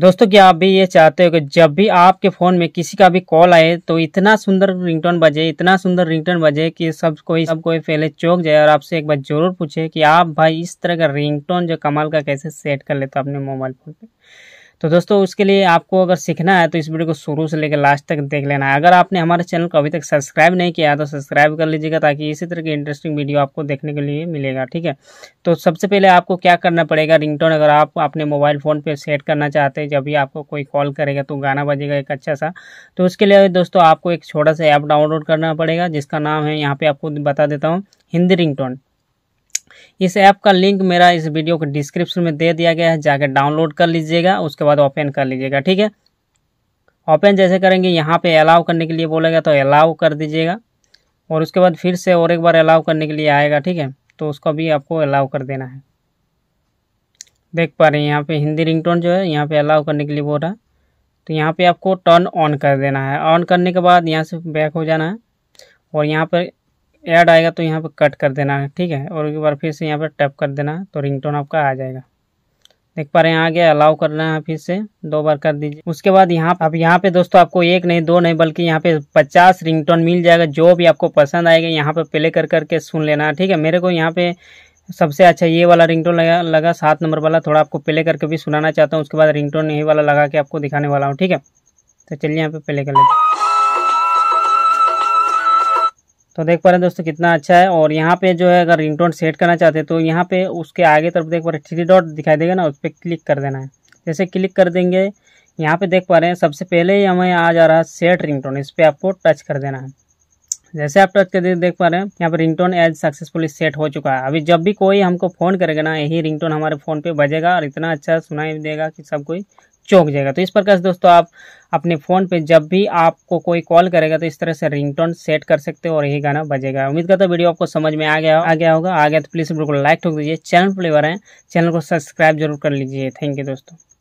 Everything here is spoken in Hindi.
दोस्तों क्या आप भी ये चाहते हो कि जब भी आपके फ़ोन में किसी का भी कॉल आए तो इतना सुंदर रिंगटोन बजे इतना सुंदर रिंगटोन बजे कि सब कोई सब कोई पहले चौक जाए और आपसे एक बार ज़रूर पूछे कि आप भाई इस तरह का रिंगटोन जो कमाल का कैसे सेट कर लेते हो अपने मोबाइल फ़ोन पे तो दोस्तों उसके लिए आपको अगर सीखना है तो इस वीडियो को शुरू से लेकर लास्ट तक देख लेना है अगर आपने हमारे चैनल को अभी तक सब्सक्राइब नहीं किया है तो सब्सक्राइब कर लीजिएगा ताकि इसी तरह की इंटरेस्टिंग वीडियो आपको देखने के लिए मिलेगा ठीक है तो सबसे पहले आपको क्या करना पड़ेगा रिंगटोन अगर आप अपने मोबाइल फ़ोन पर सेट करना चाहते हैं जब भी आपको कोई कॉल करेगा तो गाना बजेगा एक अच्छा सा तो उसके लिए दोस्तों आपको एक छोटा सा ऐप डाउनलोड करना पड़ेगा जिसका नाम है यहाँ पर आपको बता देता हूँ हिंदी रिंगटोन इस ऐप का लिंक मेरा इस वीडियो के डिस्क्रिप्शन में दे दिया गया है जाकर डाउनलोड कर लीजिएगा उसके बाद ओपन कर लीजिएगा ठीक है ओपन जैसे करेंगे यहाँ पे अलाउ करने के लिए बोलेगा तो अलाउ कर दीजिएगा और उसके बाद फिर से और एक बार अलाउ करने के लिए आएगा ठीक है तो उसको भी आपको अलाउ कर देना है देख पा रहे हैं यहाँ पे हिंदी रिंगटोन जो है यहाँ पे अलाउ करने के लिए बोल रहा है तो यहाँ पे आपको टर्न ऑन कर देना है ऑन करने के बाद यहाँ से बैक हो जाना है और यहाँ पर ऐड आएगा तो यहाँ पर कट कर देना है ठीक है और एक बार फिर से यहाँ पर टैप कर देना है तो रिंगटोन आपका आ जाएगा देख पा रहे हैं आ गया अलाउ करना है फिर से दो बार कर दीजिए उसके बाद यहाँ अब यहाँ पे दोस्तों आपको एक नहीं दो नहीं बल्कि यहाँ पे पचास रिंगटोन मिल जाएगा जो भी आपको पसंद आएगा यहाँ पे प्ले कर करके सुन लेना है ठीक है मेरे को यहाँ पे सबसे अच्छा ये वाला रिंगटोन लगा लगा सात नंबर वाला थोड़ा आपको प्ले करके भी सुनाना चाहता हूँ उसके बाद रिंगटोन यही वाला लगा के आपको दिखाने वाला हूँ ठीक है तो चलिए यहाँ पे प्ले कर लेते हैं तो देख पा रहे हैं दोस्तों कितना अच्छा है और यहाँ पे जो है अगर रिंगटोन सेट करना चाहते हैं तो यहाँ पे उसके आगे तरफ देख पा रहे थ्री डॉट दिखाई देगा ना उस पर क्लिक कर देना है जैसे क्लिक कर देंगे यहाँ पे देख पा रहे हैं सबसे पहले ही हमें आ जा रहा है सेट रिंगटोन इस पर आपको टच कर देना है जैसे आप टच कर देख पा रहे हैं यहाँ पर रिंगटोन एज सक्सेसफुली सेट हो चुका है अभी जब भी कोई हमको फोन करेगा ना यही रिंगटोन हमारे फोन पे बजेगा और इतना अच्छा सुनाई देगा कि सब कोई चौंक जाएगा तो इस प्रकार से दोस्तों आप अपने फ़ोन पे जब भी आपको कोई कॉल करेगा तो इस तरह से रिंगटोन सेट कर सकते हो और यही गाना बजेगा उम्मीद करता वीडियो आपको समझ में आ गया आ गया होगा आ गया तो प्लीज़ बिल्कुल लाइक ठोक दीजिए चैनल पर लेवर हैं चैनल को सब्सक्राइब जरूर कर लीजिए थैंक यू दोस्तों